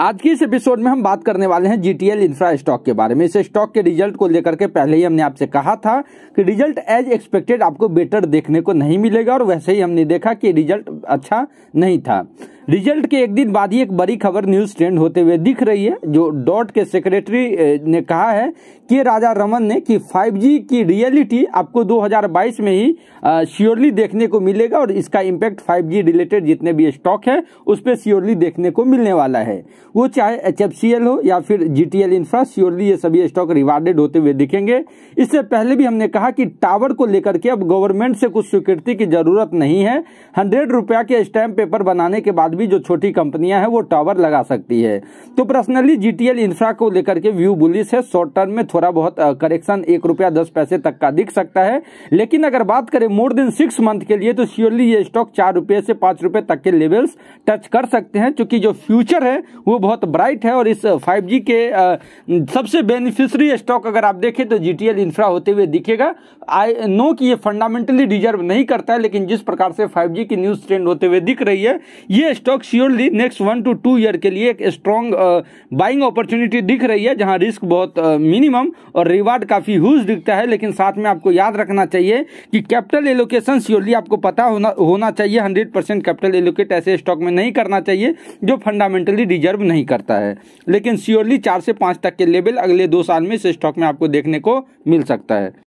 आज के इस एपिसोड में हम बात करने वाले हैं जीटीएल इंफ्रा स्टॉक के बारे में इस स्टॉक के रिजल्ट को लेकर के पहले ही हमने आपसे कहा था कि रिजल्ट एज एक्सपेक्टेड आपको बेटर देखने को नहीं मिलेगा और वैसे ही हमने देखा कि रिजल्ट अच्छा नहीं था रिजल्ट के एक दिन बाद ही एक बड़ी खबर न्यूज ट्रेंड होते हुए दिख रही है जो डॉट के सेक्रेटरी ने कहा है कि राजा रमन ने कि 5G की रियलिटी आपको 2022 में ही श्योरली देखने को मिलेगा और इसका इम्पैक्ट 5G रिलेटेड जितने भी स्टॉक है उस पर श्योरली देखने को मिलने वाला है वो चाहे एच हो या फिर जी टी इंफ्रा श्योरली ये सभी स्टॉक रिवार्डेड होते हुए दिखेंगे इससे पहले भी हमने कहा कि टावर को लेकर के अब गवर्नमेंट से कुछ स्वीकृति की जरूरत नहीं है हंड्रेड रुपया के स्टैम्प पेपर बनाने के बाद बाद भी जो छोटी कंपनियां हैं वो टावर लगा सकती है तो पर्सनली जीटीएल इंफ्रा को लेकर के व्यू बुलिस है शॉर्ट टर्म में थोड़ा बहुत करेक्शन एक रुपया दस पैसे तक का दिख सकता है लेकिन अगर बात करें मोर देन सिक्स मंथ के लिए तो श्योरली ये स्टॉक चार रुपये से पांच रुपये तक के लेवल्स टच कर सकते हैं चूंकि जो फ्यूचर है वो बहुत ब्राइट है और इस फाइव के सबसे बेनिफिशरी स्टॉक अगर आप देखें तो जीटीएल इंफ्रा होते हुए दिखेगा आई नो कि ये फंडामेंटली डिजर्व नहीं करता है लेकिन जिस प्रकार से 5G की न्यूज ट्रेंड होते हुए दिख रही है ये stock surely next one two two year के लिए एक स्ट्रॉन्ग बाइंग अपॉर्चुनिटी दिख रही है जहां रिस्क बहुत मिनिमम uh, और रिवार्ड काफ़ी हुज दिखता है लेकिन साथ में आपको याद रखना चाहिए कि कैपिटल एलोकेशन श्योरली आपको पता होना होना चाहिए हंड्रेड परसेंट कैपिटल एलोकेट ऐसे स्टॉक में नहीं करना चाहिए जो फंडामेंटली डिजर्व नहीं करता है लेकिन श्योरली चार से पाँच तक के लेवल अगले दो साल में इस स्टॉक में आपको देखने को मिल सकता है